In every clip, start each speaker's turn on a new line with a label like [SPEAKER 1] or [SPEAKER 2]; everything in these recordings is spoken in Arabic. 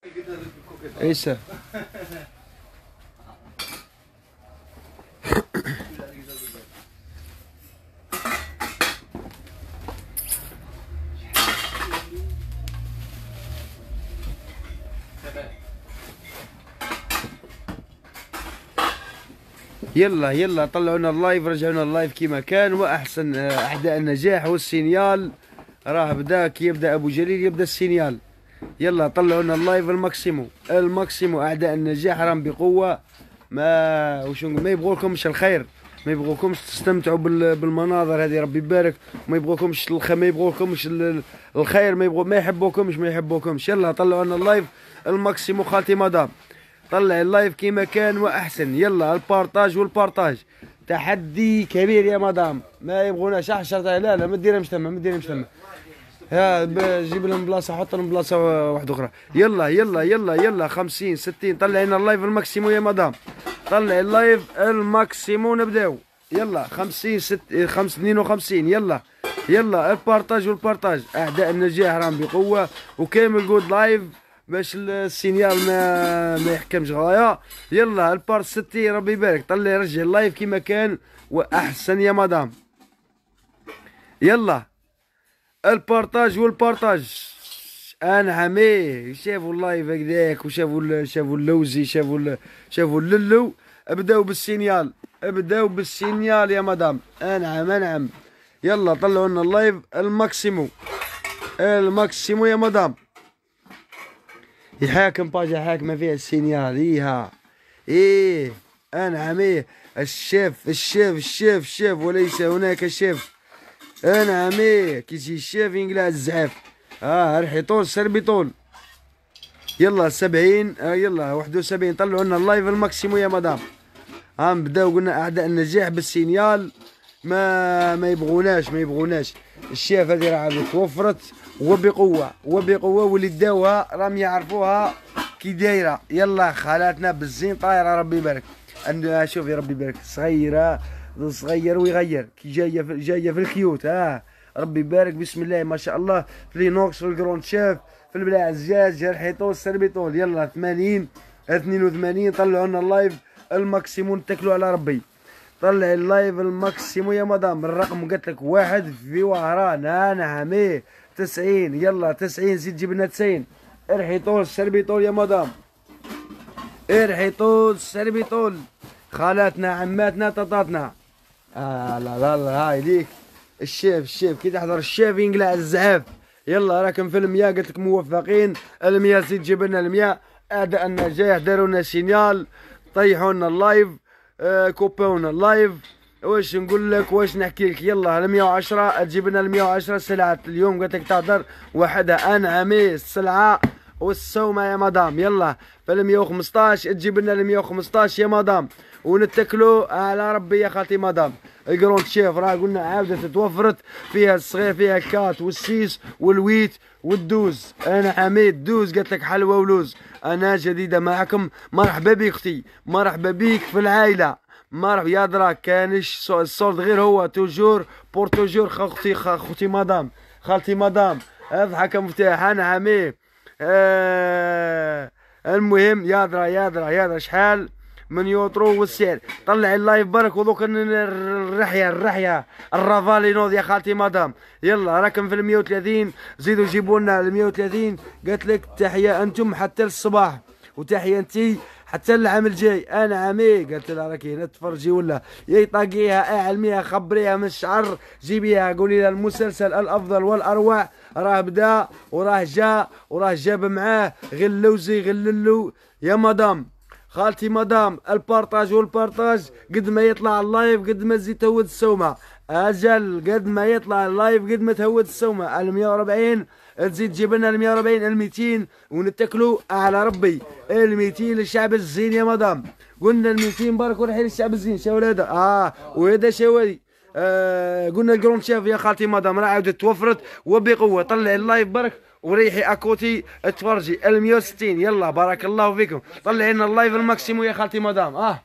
[SPEAKER 1] عيسى ايه يلا يلا طلعونا اللايف رجعونا اللايف كما كان واحسن آه، احداء النجاح والسينيال راه بدا كي يبدا ابو جليل يبدا السينيال يلا طلعوا لنا اللايف الماكسيمو الماكسيمو اعداء النجاح راهم بقوه ما وش نقول ما يبغوكمش الخير ما يبغوكمش تستمتعوا بالمناظر هذه ربي يبارك ما يبغوكمش الخ... ما يبغوكمش الخير ما يبغو ما يحبوكمش ما يحبوكمش يلا طلعوا لنا اللايف الماكسيمو خالتي مدام طلع اللايف كيما كان واحسن يلا البارتاج والبارتاج تحدي كبير يا مدام ما يبغوناش حشرة لا لا ما ديرهمش تما ما ديرهمش تما جيب لهم بلاصه حط لهم بلاصه واحده اخرى يلا يلا يلا يلا 50 60 طلعينا اللايف الماكسيمو يا مدام طلع اللايف الماكسيمو نبداو يلا 50 6 5 52 يلا يلا البارتاج والبارتاج اعداء النجاح راهم بقوه وكامل جود لايف باش السينيال ما ما يحكمش غايا يلا البار 60 ربي يبارك طلع رجع اللايف كيما كان واحسن يا مدام يلا البارتاج والبارتاج انعم ايه شافوا اللايف هكذاك وشافوا شافوا اللوزي شافوا شافوا الللو بداو بالسينيال بداو بالسينيال يا مدام انعم انعم يلا طلعوا لنا اللايف الماكسيمو الماكسيمو يا مدام يحاكم باجا يحاكم فيها السينيال ايها ايه انعم ايه الشيف الشيف الشيف الشيف وليس هناك شيف انا عمي كي تجي الشاف ينقلع الزعاف اه ريحي طول سربي طول يلا سبعين آه يلا واحد وسبعين طلعوا لنا اللايف الماكسيمو يا مدام ها آه، نبداو قلنا اعداء النجاح بالسينيال ما ما يبغوناش ما يبغوناش الشاف هذه راه توفرت وبقوه وبقوه واللي داوها راهم يعرفوها كي دايره يلا خالاتنا بالزين طايره ربي يبارك شوف آه، شوفي ربي يبارك صغيره صغير ويغير كي جايه في جايه في الخيوط ها ربي يبارك بسم الله ما شاء الله في لينوكس في الجروند شيف في البلاع الزجاج جرح حيطول سربيطول يلا 80 82 طلعوا لنا اللايف الماكسيموم اتكلوا على ربي طلع اللايف الماكسيموم يا مدام الرقم قلت لك واحد في وهران ها نعم 90 يلا 90 زيد جيب لنا 90 ارحي طول سربي طول يا مدام ارحي طول سربي طول خالاتنا عماتنا طاطاتنا آه لا لا لا هاي ليك الشيف الشيف كي تحضر الشيف ينقلع الزعاف يلا راكم في المياه قلت لك موفقين المياه سي تجيب لنا المياه اداء النجاح داروا لنا سينيال طيحوا لنا اللايف آه كوبونا اللايف واش نقول لك واش نحكي لك يلا ال 110 تجيب لنا ال 110 سلعه اليوم قلت لك تهضر وحدها انا عميس سلعه يا مدام يلا في ال 115 تجيب لنا ال 115 يا مدام ونتكلوا على ربي يا خالتي مدام الجروند شيف راه قلنا عاودت توفرت فيها الصغير فيها الكات والسيس والويت والدوز انا حميد دوز قالت لك حلوه ولوز انا جديده معكم مرحبا بك اختي مرحبا بك في العائله مرحبا يا درا كانش الصولد غير هو توجور بور توجور اختي اختي مدام خالتي مدام اضحك مفتاح انا حميه آه المهم يا درا يا درا يا درا شحال من يوترو والسعر طلع اللايف برك ودوك الرحيه الرحيه نوض يا خالتي مدام يلا راكم في ال 130 زيدوا جيبوا لنا ال 130 قالت لك تحيه انتم حتى للصباح وتحيه انت حتى العام الجاي انا عمي قالت لها راكي هنا تفرجي ولا يا طاقيها اعلميها خبريها من الشعر جيبيها قولي لها المسلسل الافضل والاروع راه بدا وراه جا وراه جاب معاه غير غللو غير يا مدام خالتي مدام البارطاج والبارطاج قد ما يطلع اللايف قد ما تزيد تهود السومه اجل قد ما يطلع اللايف قد ما تهود السومه ال 140 تزيد تجيب لنا ال 140 ال 200 ونتكلوا على ربي ال 200 للشعب الزين يا مدام قلنا ال 200 بارك ورحيل للشعب الزين شو هذا اه وهذا هذا آه قلنا الجرون شاف يا خالتي مدام راه عاودت توفرت وبقوه طلع اللايف برك وريحي اكوتي تفرجي ال 160 يلا بارك الله فيكم طلعي لنا اللايف الماكسيمو يا خالتي مدام اه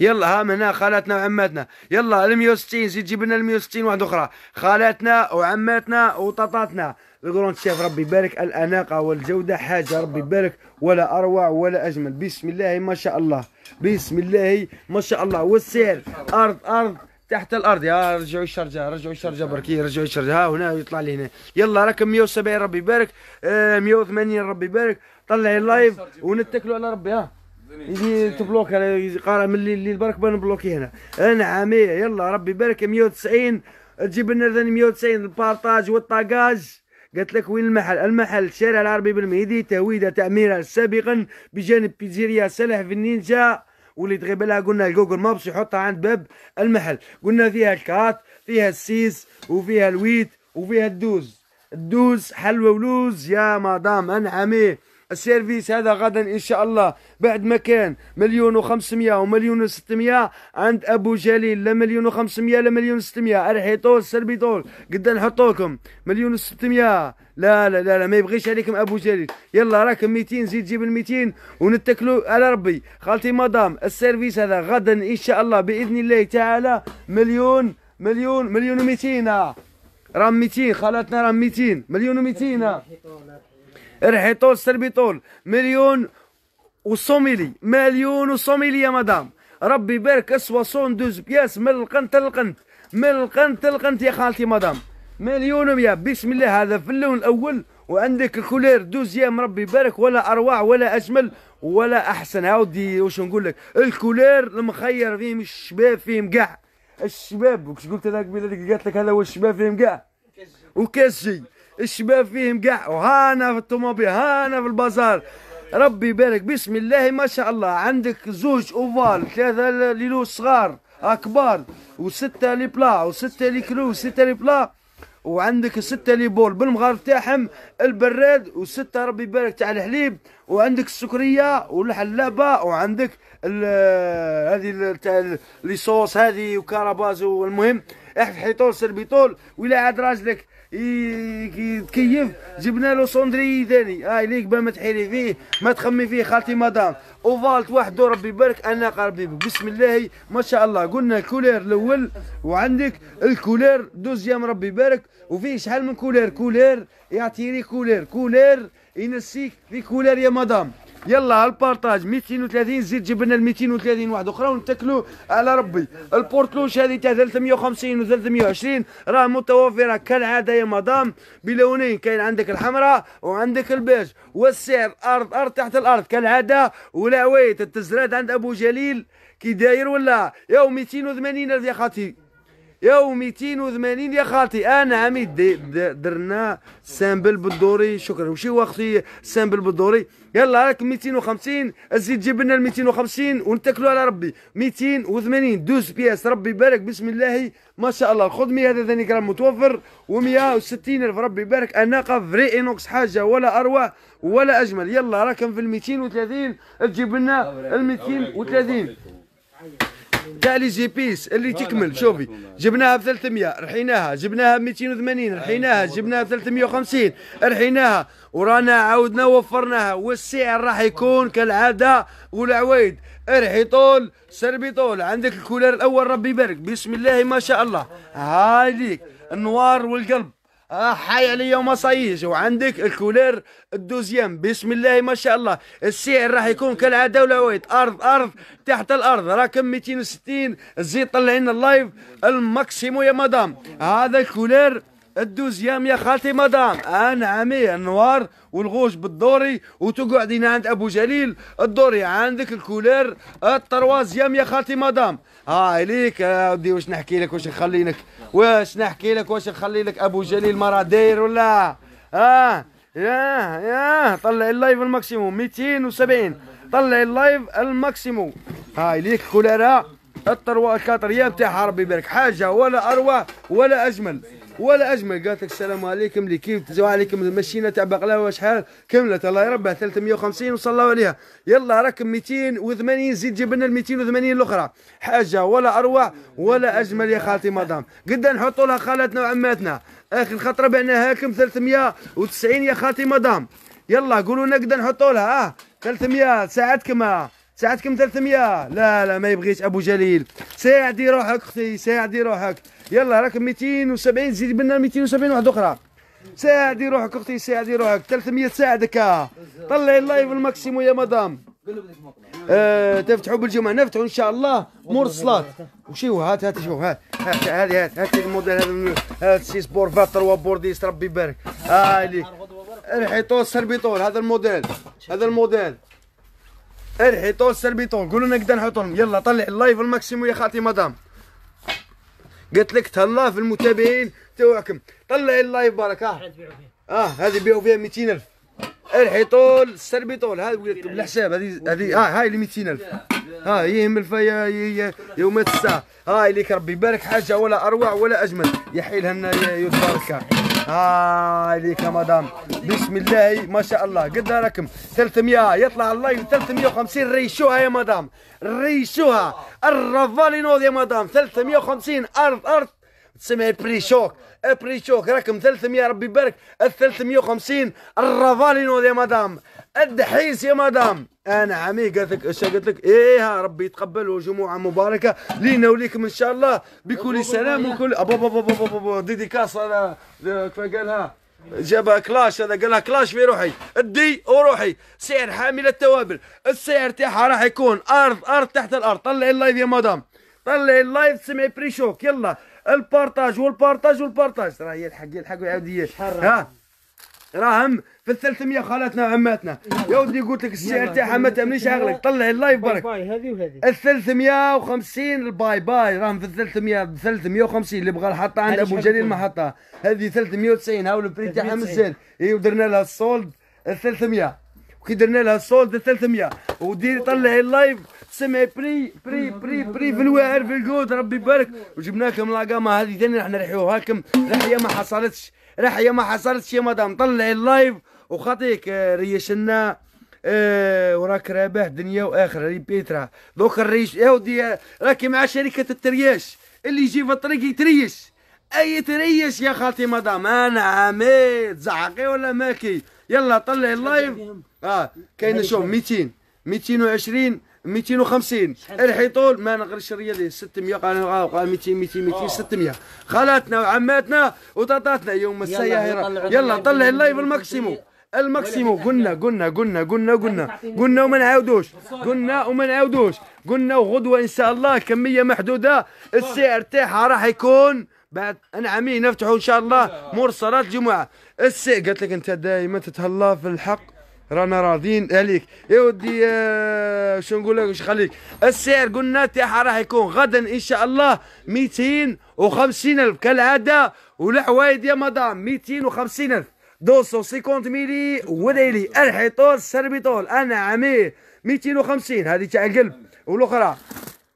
[SPEAKER 1] يلا ها هنا خالاتنا وعماتنا يلا ال 160 زيد جيب لنا ال 160 واحده اخرى خالاتنا وعماتنا وطاطاتنا الكروند شيف ربي يبارك الاناقه والجوده حاجه ربي يبارك ولا اروع ولا اجمل بسم الله ما شاء الله بسم الله ما شاء الله والسير ارض ارض تحت الارض يا رجعوا الشرجه رجعوا الشرجه بركي رجعوا الشرجه ها هنا يطلع لي هنا يلا راكم 170 ربي يبارك آه 180 ربي يبارك طلع اللايف ونتكلوا على ربي ها يجي تبلوك قال من الليل برك بلوكي هنا نعم يلا ربي يبارك 190 تجيب لنا ثاني 190 البارطاج والطاقاج قلت لك وين المحل المحل الشارع العربي بالمهدي تهويدة تاميرا سابقا بجانب بيزيريا سلاح في النينجا واللي تغيبلها قلنا الجوجل مابس يحطها عند باب المحل قلنا فيها الكات فيها السيس وفيها الويت وفيها الدوز الدوز حلوة ولوز يا مدام انعمي السيرفيس هذا غدا ان شاء الله بعد ما كان مليون و500 ومليون و600 عند ابو جليل لا مليون و500 لا مليون و600 ارحيطول سربيطول قد لكم مليون و600 لا لا لا لا ما يبغيش عليكم ابو جليل يلا راكم 200 زيد جيب ال 200 ونتكلوا على ربي خالتي مدام السيرفيس هذا غدا ان شاء الله باذن الله تعالى مليون مليون مليون و200 راه 200 خالتنا راه 200 مليون و200 رحيطول سربيطول مليون وصوميلي مليون وصوميلي يا مدام ربي يبارك سواسون دوز بياس من القنت للقنت من القنت للقنت يا خالتي مدام مليون و بسم الله هذا في اللون الاول وعندك الكولير دوزيام ربي يبارك ولا اروع ولا اجمل ولا احسن عاودي واش نقول لك الكولير المخير فيهم الشباب فيهم كاع الشباب واش قلت انا قبيله قالت لك هذا هو الشباب فيهم كاع وكاس جي الشباب فيهم كاع وهانا في الطوموبيل هانا في البازار ربي يبارك بسم الله ما شاء الله عندك زوج اوفال ثلاثه ليلو صغار اكبار وسته لي بلا وسته لي كرو وسته لي بلا وعندك ستة لي بول بالمغار تاعهم البراد وستة ربي يبارك تاع الحليب وعندك السكرية والحلابة وعندك آه، هذه تاع لي صوص هذه وكاراباز والمهم احفظ حيطول سربيطول ولا عاد راجلك يتكيف جبنا له صندري ثاني هاي آه، ليك ما تحيري فيه ما تخمي فيه خالتي مدام اوفالت واحد ربي يبارك انا قربي بسم الله ما شاء الله قلنا الكولير الاول وعندك الكولير دوزيام ربي يبارك وفيه شحال من كولير كولير يعطيني كولير كولير ينسيك في كولير يا مدام يلا البارطاج 230 زيد جيب لنا ال 230 واحد اخرى ونتكلوا على ربي البورتلوش هذه تاع 350 و 320 راه متوفره كالعاده يا مدام بلونين كاين عندك الحمراء وعندك البيج والسعر ارض ارض تحت الارض كالعاده ولا ويت التزراد عند ابو جليل كي داير ولا يا 280 الف يا خاتي ياو 280 يا خالتي انا عمي درنا سامبل بالدوري شكرا وشي واختي سامبل بالدوري يلا راك 250 زيد جيب لنا 250 ونتكلوا على ربي 280 دوز بياس ربي يبارك بسم الله ما شاء الله خذ 100 هذا ثاني كرام متوفر و160 الف ربي يبارك اناقه فري انوكس حاجه ولا اروع ولا اجمل يلا راكم في ال 230 تجيب لنا ال 230 تاع لي جي بيس اللي تكمل شوفي جبناها ب 300 رحيناها جبناها ب 280 رحيناها جبناها ب 350 رحيناها ورانا عاودنا وفرناها والسعر راح يكون كالعاده والعوايد ارحي طول سربي طول عندك الكولار الاول ربي يبارك بسم الله ما شاء الله هاي ليك النوار والقلب آه، حي عليا وما صيش وعندك الكولير الدوزيام بسم الله ما شاء الله السعر راح يكون كالعاده ويت ارض ارض تحت الارض راكم 260 الزيت طلع لنا اللايف الماكسيمو يا مدام هذا الكولير الدوزيام يا خالتي مدام انا عمي النوار والغوش بالدوري وتقعدين عند ابو جليل الدوري عندك الكولير التروازيام يا خالتي مدام هاي ليك ودي واش نحكي لك واش نخلي لك واش نحكي لك واش نخلي لك ابو جليل مرة داير ولا اه ياه ياه طلع اللايف الماكسيموم 270 طلع اللايف الماكسيموم هاي ليك كولير الطروا الكاتريام تاعها ربي يبارك حاجه ولا اروع ولا اجمل ولا اجمل قالت لك السلام عليكم لي كيف تزوا عليكم المشينه تاع بقلاوه شحال كملت الله يربع 350 وصلوا عليها يلا راك 280 زيد جيب لنا ال 280 الاخرى حاجه ولا اروع ولا اجمل يا خالتي مدام قد نحطوا لها خالاتنا وعماتنا اخر خطره بعناها كم 390 يا خالتي مدام يلا قولوا لنا قد نحطوا لها اه 300 ساعتكم اه ساعتكم 300 لا لا ما يبغيش ابو جليل ساعدي روحك اختي ساعدي روحك يلا راك 270 زيد بنا 270 واحد اخرى ساعدي روحك اختي ساعدي روحك 300 ساعدك طلعي اللايف الماكسيمو يا مدام آه تفتحوا بالجمعه نفتحوا ان شاء الله مور الصلاه وشيو هات هات شوف هات هات هات هات, هات الموديل هذا هات سي سبور فات تروا بورديس ربي يبارك هاي آه الحيطور سربيطول هذا الموديل هذا الموديل الحيطو السربيطون قولوا لنا كدا نحطهم يلا طلع اللايف الماكسيمو يا خالتي مدام قلت لك تهلا في المتابعين تاعكم طلع اللايف بارك اه اه هذه بيعوا فيها 200000 الحيطول السربيطول هذه بالحساب هذه هذه اه هاي اللي 200000 ها آه، يهم الفيا يومات الساعه هاي ليك ربي يبارك حاجه ولا اروع ولا اجمل يحيلها لنا يتبارك آه عليك يا مدام بسم الله ما شاء الله قد راكم 300 يطلع اللايف 350 ريشوها يا مدام ريشوها نوض يا مدام 350 ارض ارض تسمى بريشوك بريشوك راكم 300 ربي يبارك 350 الرفالي نوض يا مدام الدحيس يا مدام انا عمي قالت لك اش قالت لك ايه ربي يتقبل وجمعه مباركه لينا وليكم ان شاء الله بكل سلام وكل ابا بابا بابا بابا ديديكاس انا كيف قالها جابها كلاش هذا قالها كلاش في روحي ادي وروحي سعر حامل التوابل السعر تاعها راح يكون ارض ارض تحت الارض طلعي اللايف يا مدام طلعي اللايف سمعي بريشوك يلا البارتاج والبارتاج والبارتاج راه يلحق يلحق ويعاود ها راهم في 300 خالاتنا وعماتنا يا ودي قلت لك السعر تاعها ما تامنيش عقلك طلع اللايف برك باي هذه وهذه ال 350 الباي باي راهم في ال 300 350 اللي بغى الحطه عند ابو جليل ما حطها هذه 390 هاو البري تاعها من السعر اي ودرنا لها السولد 300 وكي درنا لها السولد 300 وديري طلعي اللايف سمعي بري بري بري بري في الواعر في الجود ربي يبارك وجبناكم لاقامه هذه ثاني احنا نرحيوها لكم رحيه ما حصلتش رحيه ما حصلتش يا مدام طلعي اللايف وخاطيك آه، ريش لنا آه، وراك رابح دنيا واخره ريبيترا دوك الريش يا ودي راكي مع شركه الترياش اللي يجي في الطريق يتريش اي تريش يا خالتي مدام انا عميد زعقي ولا ماكي يلا طلع اللايف اه كاين شوف 200 220 250 الحيطول ما نغرش الرياضي 600 قال 200 200 200 600 خالاتنا وعماتنا وطاطاتنا يوم السياهرة يلا طلع اللايف الماكسيموم الماكسيموم قلنا قلنا قلنا قلنا قلنا قلنا وما نعاودوش قلنا وما نعاودوش قلنا وغدوه ان شاء الله كميه محدوده السعر تاعها راح يكون بعد انا نفتحوا ان شاء الله مور صلاه الجمعه السعر قالت لك انت دائما تتهلا في الحق رانا راضيين عليك يا ودي شو نقول لك واش خليك السعر قلنا تاعها راح يكون غدا ان شاء الله 250 الف كالعاده والحوايد يا مدام 250 الف 250 ميلي وليلي الحيطور السربيطول انا عميه 250 هذه تاع القلب والاخرى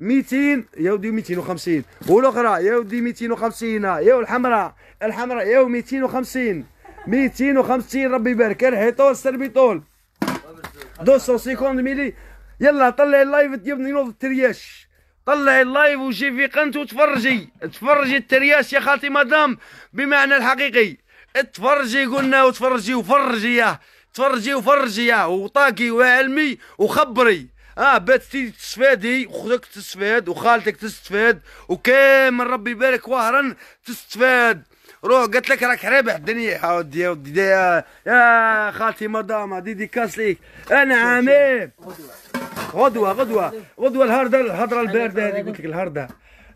[SPEAKER 1] 200 يا ودي 250 والاخرى يا ودي 250 يا الحمراء الحمراء يا 250 250 ربي يبارك الحيطور السربيطول 250 ميلي يلا طلعي اللايف تجيبني نوض الترياش طلعي اللايف وجي في قنت وتفرجي تفرجي الترياش يا خالتي مدام بمعنى الحقيقي تفرجي قلنا وتفرجي وفرجي يا تفرجي وفرجي يا وطاقي وعلمي وخبري اه سيدي تستفادي وخوتك تستفاد وخالتك تستفاد وكامل ربي يبارك وهرا تستفاد روح قلت لك راك رابح الدنيا يا ودي يا ودي يا, خالتي مدام ديدي كاس ليك انا عامر غدوه غدوه غدوه الهرده الهضره البارده هذه قلت لك الهرده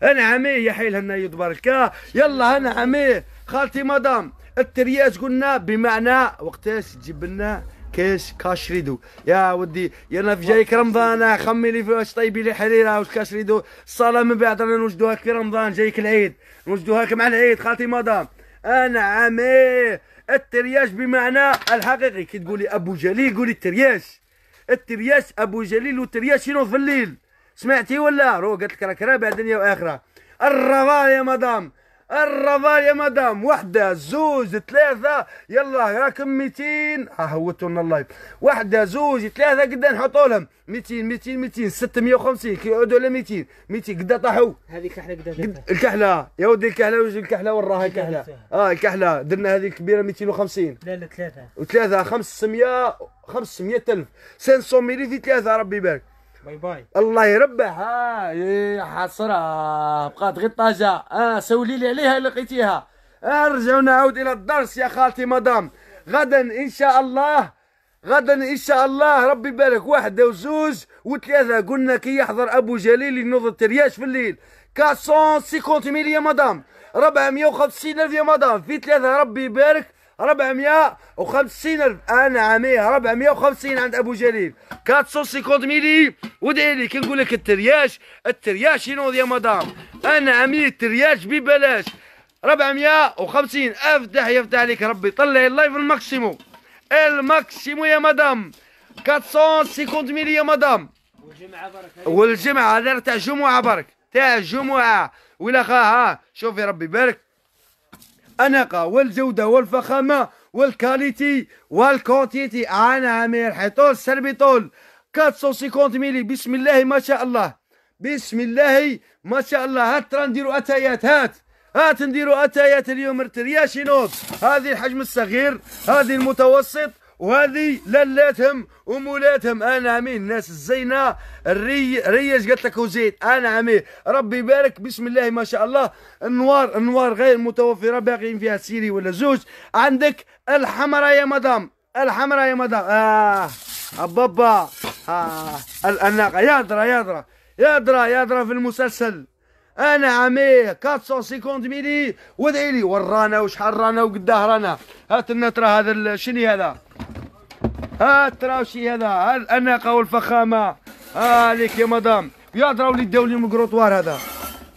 [SPEAKER 1] انا عامر يا حيل هنا تبارك آه، يلا انا عامر خالتي مدام الترياس قلنا بمعنى وقتاش تجيب لنا كاش كاش ريدو يا ودي يلا في جايك رمضان خمي لي فاش طيبي لي حريره واش كاش ريدو الصلاه من بعد رانا نوجدوها في رمضان جايك العيد نوجدوها مع العيد خالتي مدام انا عمي الترياج بمعنى الحقيقي كي تقولي ابو جليل قولي الترياش الترياش ابو جليل والترياش شنو في الليل سمعتي ولا رو قالت لك راه كرا بعد دنيا واخره الرضا يا مدام الرضايا مدام واحدة زوج ثلاثه يلا راكم 200 ها هوتونا اللايف واحدة زوج ثلاثه قدا نحطوا لهم 200 200 200 650 كيعودوا على 200 200 قدا طاحوا هذه كحله قدا الكحله يا ودي الكحله وش الكحله وين الكحله اه الكحله درنا هذه الكبيرة 250 لا لا ثلاثه وثلاثه 500 500 الف 500 في ثلاثه ربي يبارك باي باي الله يربح ها إيه، حسرة بقات غير طاجه اه سولي لي عليها الا لقيتيها ارجعوا آه، عاود الى الدرس يا خالتي مدام غدا ان شاء الله غدا ان شاء الله ربي يبارك واحد وزوج وثلاثه قلنا كي إيه، يحضر ابو جليل ينوض الترياش في الليل 450 مليون يا مدام 450 الف يا مدام في ثلاثه ربي يبارك 450 الف انا عاميها 450 عند ابو جليل 450 ميلي ودعي لي كي نقول لك الترياش الترياش ينوض يا مدام انا عامل الترياش ببلاش 450 الف ده يفتح عليك ربي طلع اللايف الماكسيمو الماكسيمو يا مدام 450 ميلي يا مدام والجمعه برك والجمعه هذا تاع جمعه برك تاع جمعه ولا خا ها شوفي ربي بارك الأناقة والجودة والفخامة والكاليتي والكونتيتي أنا امير حيطول سربي طول 450 ميلي بسم الله ما شاء الله بسم الله ما شاء الله هات ترى أتايات هات هات نديرو أتايات اليوم يا نوض هذه الحجم الصغير هذه المتوسط وهذه لالاتهم ومولاتهم انا عميه الناس الزينه الري ريش قالت لك وزيد انا عميه ربي يبارك بسم الله ما شاء الله انوار انوار غير متوفره باقيين فيها سيري ولا زوج عندك الحمراء يا مدام الحمراء يا مدام اه بابا اه الاناقه يا درا يا درا يا درا يا درا في المسلسل انا عميه 450 ميلي وادعي لي ورانا وشحال رانا وقداه رانا هات لنا ترى هذا شني هذا هات ترى شي هذا الاناقه والفخامه ها ليك يا مدام يا ترى ولي داو اليوم الكروطوار هذا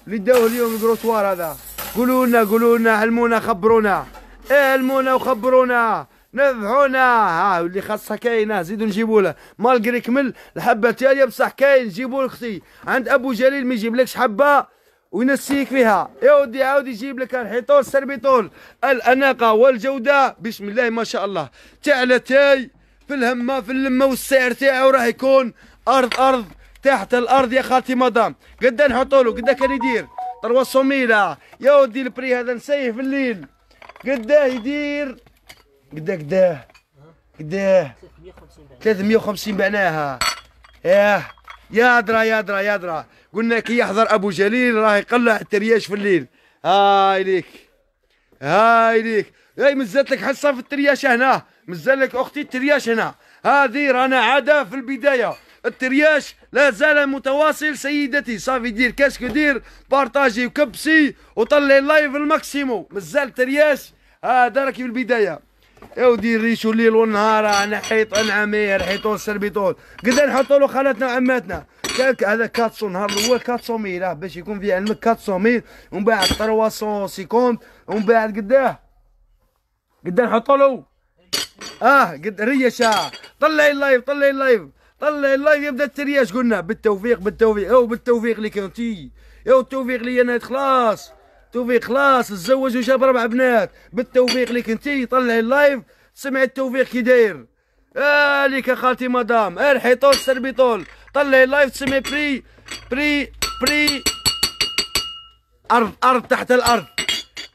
[SPEAKER 1] اللي داو اليوم الكروطوار هذا قولوا لنا قولوا لنا علمونا خبرونا إيه، علمونا وخبرونا نفعونا ها اللي خاصها كاينه زيدو نجيبو له مالغري كمل الحبه تاعي بصح كاين نجيبو لك اختي عند ابو جليل ما يجيبلكش حبه وينسيك فيها ودي عاود يجيب لك الحيطور السربيطول الاناقه والجوده بسم الله ما شاء الله تاع تاي في الهمه في اللمه والسعر تاعو راح يكون ارض ارض تحت الارض يا خالتي مدام قد نحطوا له قد كان يدير 300 يا ودي البري هذا نسيه في الليل قداه يدير قداه قداه قداه 350 بعناها ياه إيه. يا درا يا درا يا درا قلنا كي يحضر ابو جليل راه يقلع الترياش في الليل هاي ليك هاي ليك اي مزات لك حصه في الترياش هنا مزال لك اختي الترياش هنا هذه رانا عاده في البدايه الترياش لا زال متواصل سيدتي صافي دير كاسكو دير بارطاجي وكبسي وطلعي اللايف الماكسيمو مزال الترياش هذا راكي في البدايه يا دير ريشو الليل والنهار انا حيط عمير حيطون سربيطون قد نحطوا له خالاتنا وعماتنا كان هذا 400 نهار الاول 400 راه باش يكون في علمك 400 ومن بعد 350 ومن بعد قداه قداه نحطوا له اه قد ريش طلعي اللايف طلعي اللايف طلع اللايف يبدا الترياش قلنا بالتوفيق بالتوفيق او بالتوفيق لك انتي او التوفيق لي انا خلاص توفيق خلاص تزوج وجاب ربع بنات بالتوفيق لك انتي طلع اللايف سمع التوفيق كي داير آه ليك خالتي مدام ارحي طول سربي طول طلع اللايف سمي بري بري بري ارض ارض تحت الارض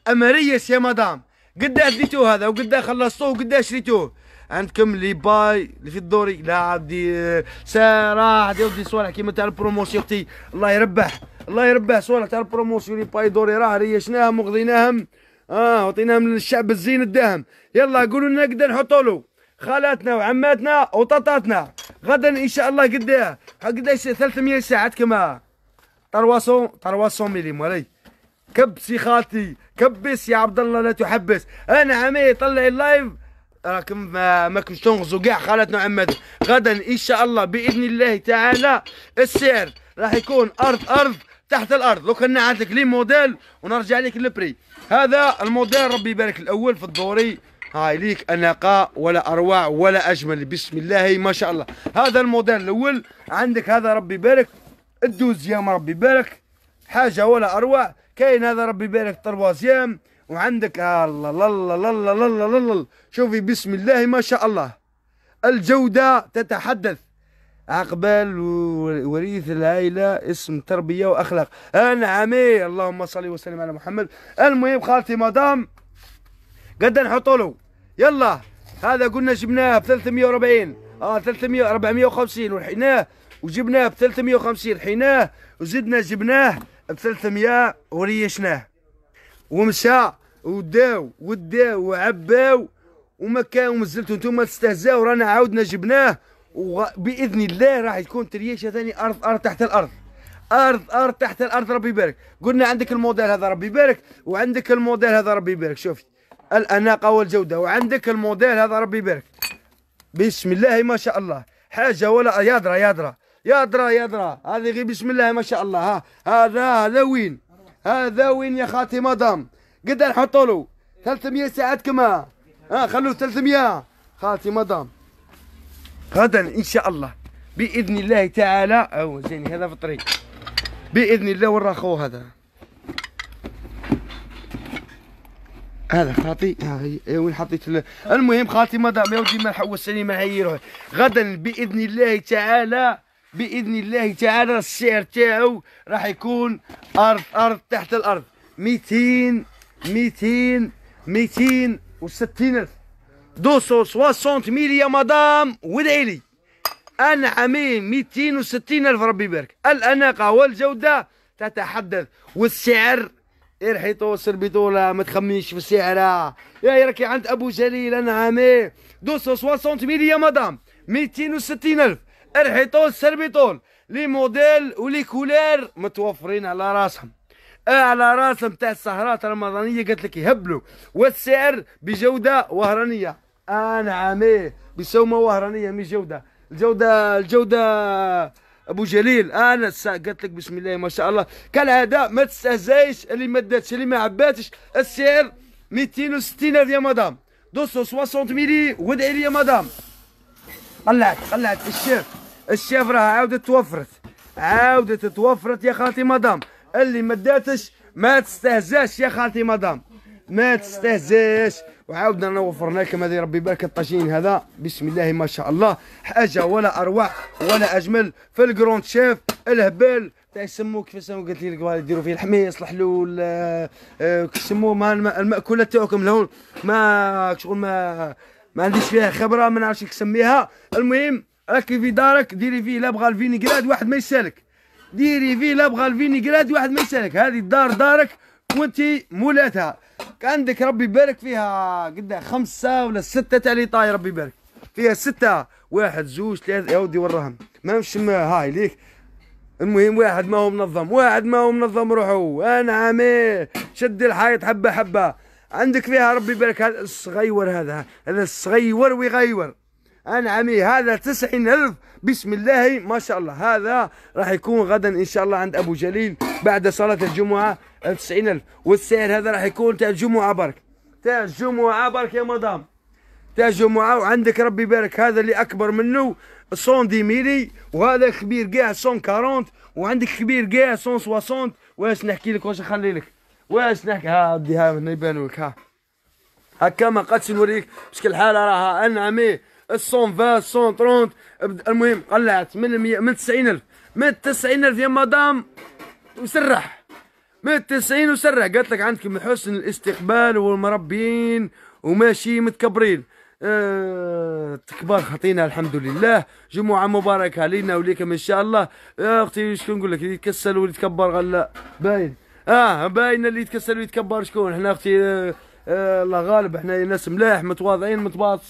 [SPEAKER 1] اما ريس يا مدام قد إيه اديتوه هذا وقد إيه خلصتوه وقد إيه شريتوه عندكم لي باي اللي في الدوري لاعب دي سراح دي ودي صوالح كيما تاع البروموسيون اختي الله يربح الله يربح صوالح تاع البروموسيون لي باي دوري راه ريشناهم وغضيناهم اه وعطيناهم للشعب الزين الداهم يلا قولوا لنا نقدر نحطوا له خالاتنا وعماتنا وطاطاتنا غدا ان شاء الله قداه قداش 300 ساعات كما طرواسون طرواسون ميلي مولاي كبسي خالتي كبس يا عبد الله لا تحبس انا عمي طلع اللايف راكم ما كنتش تنغزوا كاع خالاتنا وعماتنا غدا ان شاء الله باذن الله تعالى السعر راح يكون ارض ارض تحت الارض لو كان عندك لي موديل ونرجع لك البري هذا الموديل ربي يبارك الاول في الدوري هاي ليك اناقه ولا اروع ولا اجمل بسم الله ما شاء الله هذا الموديل الاول عندك هذا ربي يبارك الدوزيام ربي يبارك حاجه ولا اروع كاين هذا ربي يبارك تروازيام وعندك آه، الله الله الله الله الله الله شوفي بسم الله ما شاء الله الجوده تتحدث عقبال وريث العائلة اسم تربية وأخلاق أنا عمي اللهم صل وسلم على محمد المهم خالتي مدام قد نحطوا له يلا هذا قلنا جبناه ب 340 اه 300 450 وحيناه وجبناه ب 350 حيناه وزدنا جبناه ب 300 وريشناه ومشى وداو وداو وعباو وما كان ومازلتوا انتم تستهزاو رانا عاودنا جبناه وباذن الله راح تكون تريشه ثاني ارض ارض تحت الارض ارض ارض تحت الارض ربي يبارك قلنا عندك الموديل هذا ربي يبارك وعندك الموديل هذا ربي يبارك شوفي الاناقه والجوده وعندك الموديل هذا ربي يبارك بسم الله ما شاء الله حاجه ولا يادرا يادرا يادرا يادرا هذه غير بسم الله ما شاء الله ها هذا هذا وين هذا وين يا خاتي مدام قد نحطوا له 300 ساعات كما ها خلوه 300 خالتي مدام غدا ان شاء الله باذن الله تعالى او زين هذا في الطريق باذن الله وراخوه هذا هذا خاطي إيه، وين حطيت المهم خاطي مدام يا ودي ما نحوس عليه ما يروح غدا باذن الله تعالى باذن الله تعالى السعر تاعو راح يكون ارض ارض تحت الارض 200 200 260 الف 260 ميل يا مدام ودعي لي انعامين 260 الف ربي يبارك الاناقه والجوده تتحدث والسعر ارحطوا سربيتو لا ما تخميش في السعر يا راكي عند ابو جليل انعامي 260 ميليا مدام 260 الف ارحطوا سربيتو لي موديل ولي كولير متوفرين على راسهم على راسهم تاع السهرات الرمضانيه قالت لك يهبلوا والسعر بجوده وهرانيه انعامي آه، بسومه وهرانيه مش جوده الجوده الجوده ابو جليل انا قلت لك بسم الله ما شاء الله كالعاده ما تستهزايش اللي ما داتش اللي ما عباتش السعر 260 يا مدام 260 ميلي ودعي لي يا مدام طلعت طلعت الشيف الشيف راه عاودت توفرت عاودت توفرت يا خالتي مدام اللي ما داتش ما تستهزاش يا خالتي مدام ما تستهزاش وعاودنا وفرنا لكم هذه ربي يبارك الطاجين هذا بسم الله ما شاء الله حاجه ولا اروع ولا اجمل في الكروند شيف الهبال تاع يسموه كيف يسموه قالت لي القبال يديروا فيه الحميص الحلول آه، آه، يسموه ما المأكولات تاعكم لهون ما شغل ما ما عنديش فيها خبره ما نعرفش نسميها المهم راكي في دارك ديري فيه لا بغى الفينيغراد واحد ما يسالك ديري فيه لا بغى الفينيغراد واحد ما يسالك هذه الدار دارك وانت مولاتها عندك ربي يبارك فيها قد خمسه ولا سته تاع طاي ربي يبارك فيها سته واحد زوج ثلاثه يا ودي وراهم ما مش هاي ليك المهم واحد ما هو منظم واحد ما هو منظم روحو انا عمي شد الحيط حبه حبه عندك فيها ربي يبارك هذا الصغيور هذا هذا الصغيور ويغيور انا عمي هذا تسعين الف بسم الله ما شاء الله هذا راح يكون غدا ان شاء الله عند ابو جليل بعد صلاه الجمعه 90000 والسعر هذا راح يكون تاع الجمعه برك تاع الجمعه برك يا مدام تاع الجمعه وعندك ربي يبارك هذا اللي اكبر منه 110 ميلي وهذا كبير كاع 140 وعندك كبير كاع 160 واش نحكي لك واش نخلي لك واش نحكي ها ديها هنا يبانوا لك ها هكا ما قدش نوريك بشكل حاله راها انعمي 120 130 المهم قلعت من 100 من 90000 من 90000 يا مدام وسرح من التسعين وسرع قالت لك عندكم حسن الاستقبال والمربيين وماشي متكبرين أه تكبر خطينا الحمد لله جمعة مباركة علينا وليكم إن شاء الله يا أختي شكون نقول لك اللي يتكسل واللي يتكبر غلا باين آه باين اللي يتكسل ويتكبر شكون احنا أختي آه آه الله غالب احنا ناس ملاح متواضعين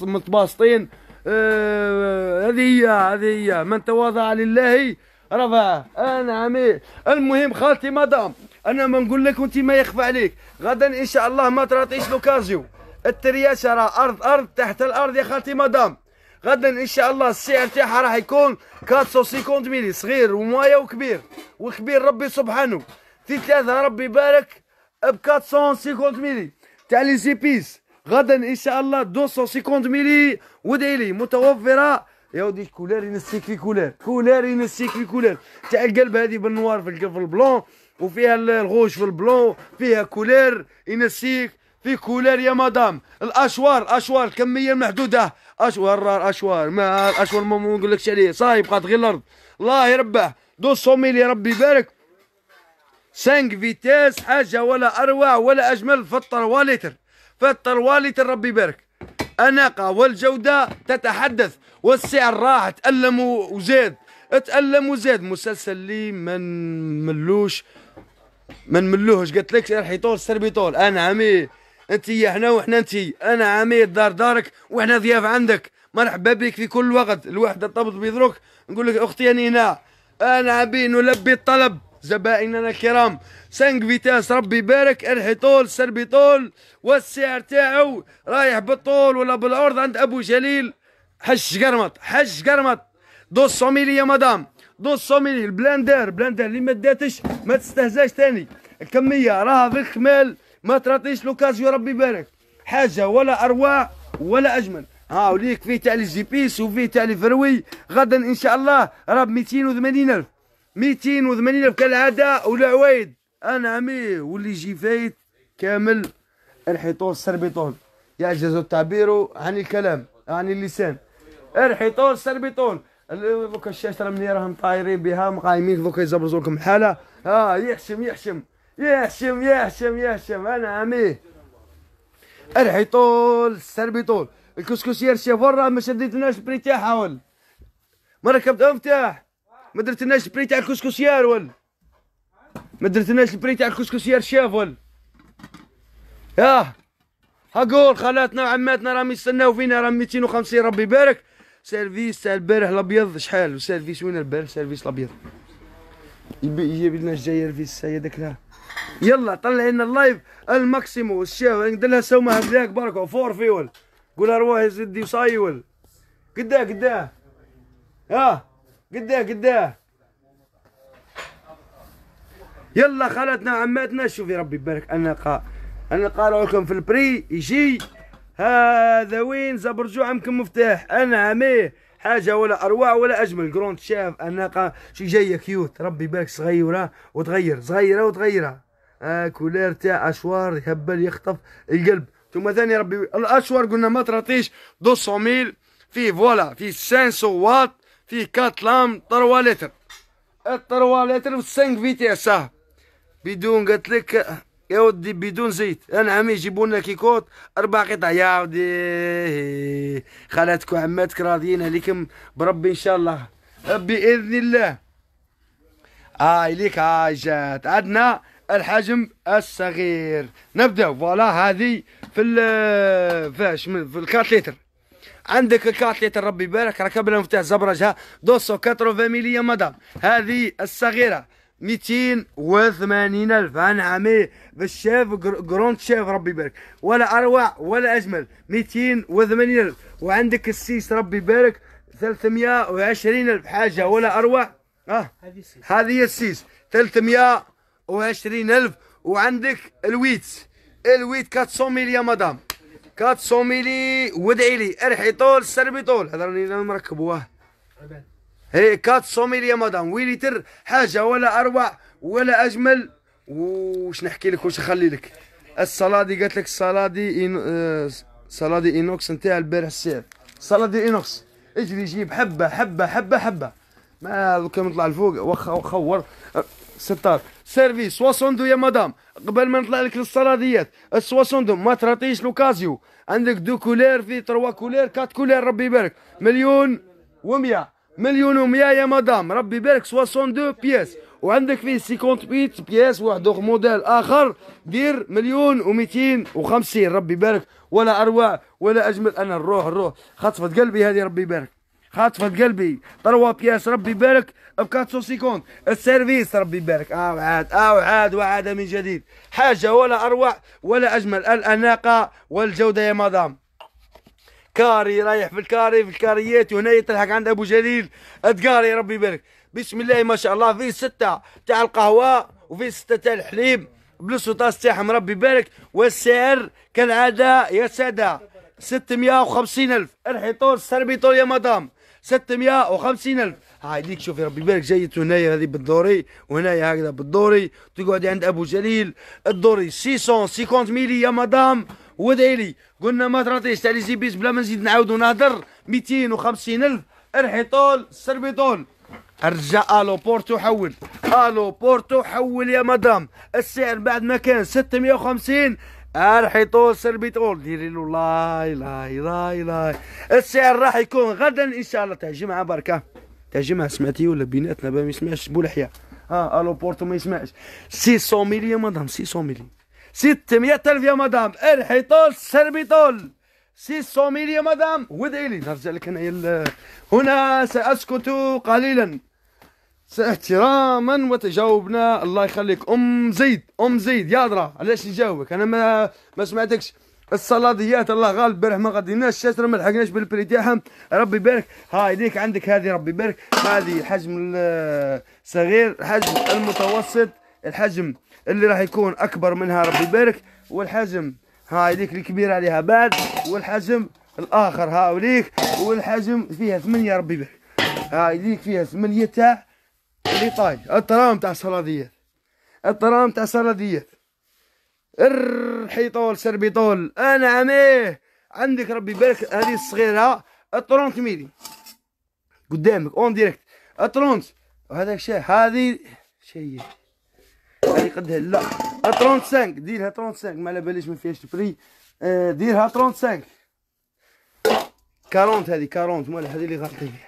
[SPEAKER 1] متباسطين آه هذه هي هذه هي من تواضع لله رفعه انا عمي المهم خالتي مدام انا ما نقول لك وانت ما يخفى عليك غدا ان شاء الله ما تراطيش لوكازيو الترياسه راه ارض ارض تحت الارض يا خالتي مدام غدا ان شاء الله السعر تاعها راح يكون 450 ميلي صغير ومويا وكبير وكبير ربي سبحانه في ثلاثه ربي يبارك ب 450 ميلي تاع لي زيبيس غدا ان شاء الله 250 ميلي ودعي لي متوفره يا ودي كولار ينسيك في كولار كولار ينسيك في كولار تاع القلب هذه بالنوار في القلب البلون وفيها الغوش في البلون فيها كولير ينسيك في كولير يا مدام الاشوار اشوار الكميه المحدوده اشوار اشوار ما الاشوار ما نقولكش عليه صايب بقات غير الارض الله يربح دو صوميل ربي يبارك 5 فيتاس حاجه ولا اروع ولا اجمل في الطرواليتر في الطرواليتر ربي يبارك اناقه والجوده تتحدث والسعر راح تالم وزاد تالم وزاد مسلسل لي ما نملوش ما نملوهش قلت لك سربي طول انا عمي انت احنا وحنا انت انا عمي دار دارك وحنا ضياف عندك مرحبا بك في كل وقت الواحد طبط بيضرك نقول لك اختي انا هنا انا عبي نلبي الطلب زبائننا الكرام سانك فيتاس ربي يبارك الحيطول سربي طول والسعر تاعو رايح بالطول ولا بالعرض عند ابو جليل حش قرمط حش قرمط 200 صوميلي يا مدام 200 صوميلي البلندر بلندر اللي ما داتش ما تستهزاش ثاني الكميه راها في الخمال ما تراطيش يا ربي يبارك حاجه ولا اروع ولا اجمل ها وليك فيه تاع الجي بيس وفيه تاع الفروي غدا ان شاء الله راه ب 280000 280000 كالعاده ولا عوايد انا عمي واللي يجي فايت كامل الحيطون السربيطون يعجز التعبير عن الكلام عن اللسان الحيطون السربيطون دوكا الشاشره مني راهم طايرين بها مقايمين ذوك يزبرزوا لكم الحالة اه يحشم يحشم يحشم يحشم يحشم انا عميه ارحي طول السربي طول الكسكسيير شاف ورا ما شديتناش البري تاعها ول ما ركبت مفتاح ما درتناش البري تاع الكسكسيير ول ما درتناش البري تاع الكسكسيير شاف ول ها آه. هاقول خالاتنا وعماتنا راهم يستناو فينا راهم 250 ربي يبارك سيرفيس تاع البارح الابيض شحال سيرفيس وين البارح سيرفيس الابيض يجيب لنا السيرفيس هي داك لا يلا طلع لنا اللايف الماكسيمو الشاو ندير لها سومه هذاك برك فور فيول قولها روح زدي وصايول قداه قداه ها قداه قداه يلا خالتنا عماتنا شوفي ربي يبارك انا قا انا لكم في البري يجي هذا وين زبرجو عمكم مفتاح انا عميه حاجه ولا اروع ولا اجمل جروند شاف اناقه شي جايه كيوت ربي بالك صغيره وتغير صغيره وتغيره آه كولير تاع اشوار يهبل يخطف القلب ثم ثاني ربي الاشوار قلنا ما تراطيش 200 ميل فيه فوالا فيه 500 واط فيه 4 لام 3 لتر 3 لتر في 5 فيتيس بدون قلت لك يا ودي بدون زيت انا عمي يجيبوا لنا كيكوت اربع قطع يا ودي خالاتك وعماتك راضيين عليكم بربي ان شاء الله باذن الله هاي آه ليك هاي آه جات عندنا الحجم الصغير نبدا فوالا هذه في فاش في الكارت لتر عندك الكارت لتر ربي يبارك ركبنا مفتاح زبرجها 280 ملي مدام هذه الصغيره 280 الف عن عمي بالشيف جروند شيف ربي يبارك ولا اروع ولا اجمل 280 الف وعندك السيس ربي يبارك 320 الف حاجه ولا اروع اه هذه هي السيس 320 الف وعندك الويت الويت 400 ميلي يا مدام 400 ميلي ودعي لي ارحي طول سربي طول هذا راني مركب واه هي 400 ميل يا مدام ويليتر حاجه ولا اروع ولا اجمل وش نحكي لك وش نخلي لك الصلادي قالت لك الصلادي آه، صلادي اينوكس نتاع البارح السعر صلادي اينوكس اجري جيب حبه حبه حبه حبه ما دوكا نطلع لفوق وخ وخور أه، ستار سيرفي 60 يا مدام قبل ما نطلع لك للصلاديات 60 ما تراطيش لوكازيو عندك دو كولير في تروا كولير كات كولير ربي يبارك مليون و100 مليون و100 يا مدام ربي يبارك 62 بياس وعندك فيه 58 بياس واحد موديل اخر دير مليون و250 ربي يبارك ولا اروع ولا اجمل انا الروح الروح خطفت قلبي هذه ربي يبارك خاطفة قلبي تروا بياس ربي يبارك ب 450 السيرفيس ربي يبارك اه عاد آه، عاد وعاد من جديد حاجة ولا أروع ولا أجمل الأناقة والجودة يا مدام كاري رايح في الكاري في الكاريات وهنا يطلعك عند ابو جليل ادقاري ربي يبارك بسم الله ما شاء الله فيه سته تاع القهوه وفيه سته تاع الحليب وطاس تاعهم ربي يبارك والسعر كالعاده يا ساده 650 الف الحيطور السربيطور يا مدام 650 الف هايديك شوف شوفي ربي يبارك جايت هنايا هذه بالدوري وهنايا هكذا بالدوري تقعدي عند ابو جليل الدوري 650 ميلي يا مدام وادعي لي قلنا ما تراتيش تاع لي زيبيس بلا ما نزيد نعاودو نهدر 250 الف ارحي طول سربي طول ارجع الو بورتو حول الو بورتو حول يا مدام السعر بعد ما كان 650 الحيطول سربيطول ديري له لاي لاي لاي لاي السعر راح يكون غدا ان شاء الله تاع الجمعه بركه تاع الجمعه سمعتي ولا بيناتنا ما يسمعش بولحيه ها الو بورتو ما يسمعش 600 ميلي يا مدام 600 ميلي 600 الف يا مدام الحيطول سربيتول 600 ميلي يا مدام ودعي لي نرجع لك انايا هنا ساسكت قليلا احتراما وتجاوبنا الله يخليك ام زيد ام زيد يادرا علاش نجاوبك انا ما ما سمعتكش الصلاديات الله غالب البارح ما غديناش شاتر ما لحقناش بالبري تاعهم ربي يبارك هاي ليك عندك هذه ربي يبارك هذه الحجم الصغير الحجم المتوسط الحجم اللي راح يكون اكبر منها ربي يبارك والحجم هاي ليك الكبير عليها بعد والحجم الاخر هاوليك والحجم فيها ثمانية ربي يبارك هاي ليك فيها ثمانية تاع اللي طاي الطرام تاع الصلاه الطرام تاع الصلاه الحيطول سربيطول انا عميه عندك ربي يبارك هذه الصغيره الطرونت ميدي قدامك اون ديريكت الطرونت وهذا شيء هذه شيء هذه قدها لا 35 ديرها 35 ما على باليش ما فيهاش البري آه، ديرها 35 40 هذه 40 مال هذه اللي غلطت فيها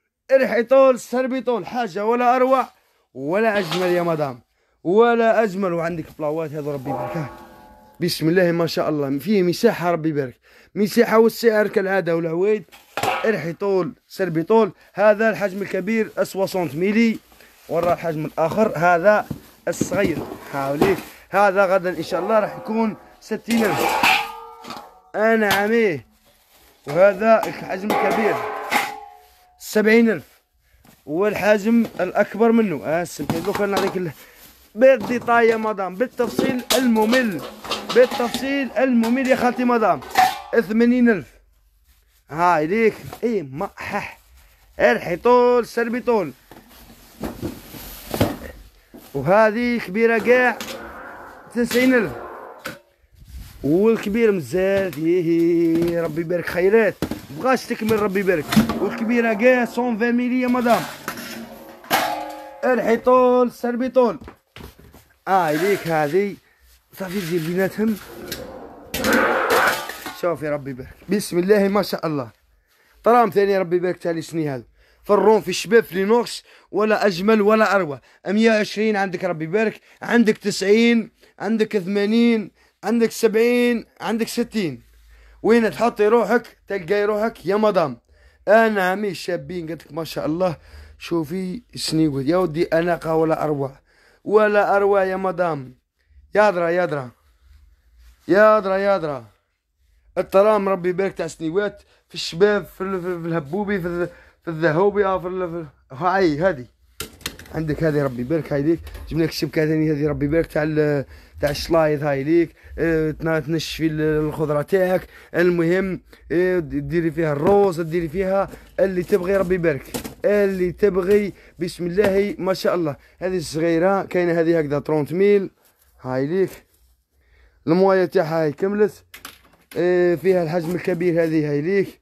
[SPEAKER 1] ارحي طول سربي طول حاجة ولا أروع ولا أجمل يا مدام ولا أجمل وعندك فلاوات هذا ربي يبارك بسم الله ما شاء الله فيه مساحة ربي يبارك مساحة والسعر كالعادة والعويد ارحي طول سربي طول هذا الحجم الكبير 60 ميلي ورا الحجم الآخر هذا الصغير حاولي هذا غدا إن شاء الله راح يكون 60 ألف أنا عميه وهذا الحجم الكبير سبعين ألف والحجم الأكبر منه ها السمكة دوكا نعطيك بالديطاي يا مدام بالتفصيل الممل بالتفصيل الممل يا خالتي مدام ثمانين ألف هاي ليك اي حح ارحي طول سربي طول وهذه كبيرة كاع تسعين ألف والكبير مزال ربي يبارك خيرات بغاش تكمل ربي يبارك والكبيره كاع 120 ملي مدام الحيطول سربيطول اه ليك هذه صافي تجيب بيناتهم شوفي ربي يبارك بسم الله ما شاء الله طرام ثاني ربي يبارك تالي شني هذا فرون في الشباب في لينوكس ولا اجمل ولا اروع 120 عندك ربي يبارك عندك 90 عندك 80 عندك 70 عندك 60 وين تحطي روحك تلقاي روحك يا مدام انا عمي شابين قلت ما شاء الله شوفي سني يا ودي اناقه ولا اروع ولا اروع يا مدام يا يا يا درا يا درا الترام ربي يبارك تاع سنيوات في الشباب في, الهبوبي في, في الذهوبي آه، في, في هاي هذه عندك هذه ربي يبارك هاي جبنا لك الشبكه ثاني هذه ربي يبارك تاع تاع الشلايض هاي ليك آه، تنشفي الخضره تاعك المهم آه، ديري فيها الروز ديري فيها اللي تبغي ربي يبارك اللي تبغي بسم الله ما شاء الله هذه الصغيره كاينه هذه هكذا 30 ميل هاي ليك الموية تاعها هاي كملت آه، فيها الحجم الكبير هذه هاي ليك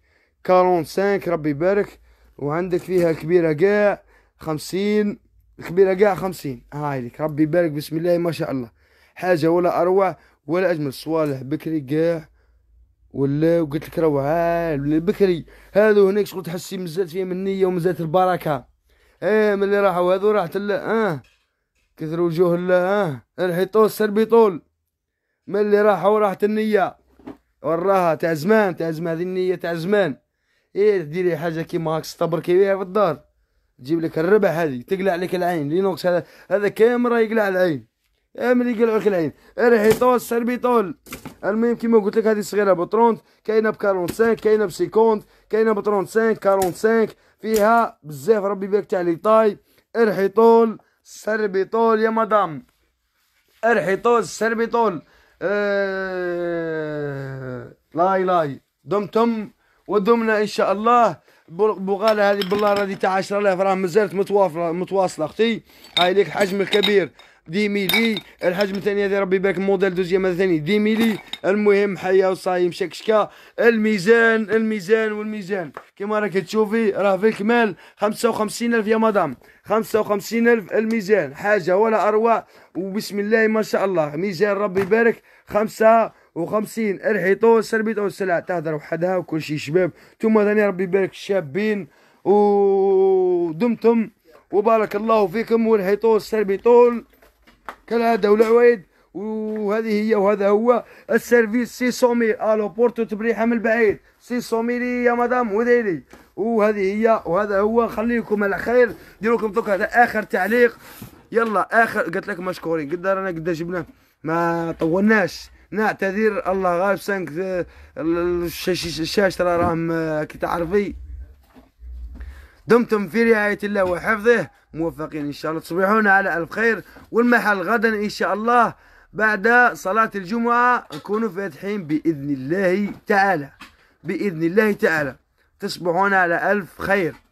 [SPEAKER 1] 45 ربي يبارك وعندك فيها الكبيره كاع 50 الكبيره كاع 50 هاي ليك ربي يبارك بسم الله ما شاء الله حاجه ولا اروع ولا اجمل صوالح بكري كاع ولا وقلت لك روعه بكري هذو هناك شغل تحسي مزات فيهم النيه ومزات البركه ايه ملي راحوا هذو راحت لا اه كثر وجوه ال اه الحيطو سربي طول ملي راحوا راحت النيه وراها تاع زمان تاع زمان هذه النيه تاع زمان ايه ديري حاجه كيما هاك تستبر كيما في الدار تجيب لك الربح هذه تقلع لك العين لينوكس هذا هذا كامل راه يقلع العين ملي يقلعوا العين ريحي طول سربي طول المهم كيما قلت لك هذه صغيره ب 30 كاينه ب 45 كاينه ب 50 كاينه ب 35 45 فيها بزاف ربي بارك تاع لي طاي ارحي طول سربي طول يا مدام ارحي طول سربي طول أه... لاي لاي دمتم ودمنا ان شاء الله بغالة هذه بالله هذه تاع 10000 راه مازالت متوافره متواصله اختي هاي ليك حجم كبير دي ميلي الحجم الثاني هذا ربي يبارك موديل دوزيام هذا ثاني ميلي المهم حيا وصاي مشكشكا الميزان الميزان والميزان كما راك تشوفي راه في الكمال 55000 يا مدام 55000 الميزان حاجه ولا اروع وبسم الله ما شاء الله ميزان ربي يبارك 5 الحيطو ارحيطو سربيطو السلعة تهدر وحدها وكل شيء شباب ثم ثاني ربي يبارك الشابين ودمتم وبارك الله فيكم والحيطو سربيطول كالعاده والعوايد وهذه هي وهذا هو السيرفيس 600 الو آه، بورتو تبريحه من بعيد 600 يا مدام وديلي وهذه هي وهذا هو خليكم على خير ديروا لكم هذا اخر تعليق يلا اخر قلت لك مشكورين قد رانا قد جبنا ما طولناش نعتذر الله غالب سانك الشاش راه راهم آه، كي تعرفي دمتم في رعايه الله وحفظه موفقين إن شاء الله تصبحون على ألف خير والمحل غدا إن شاء الله بعد صلاة الجمعة نكونوا فاتحين بإذن الله تعالى بإذن الله تعالى تصبحون على ألف خير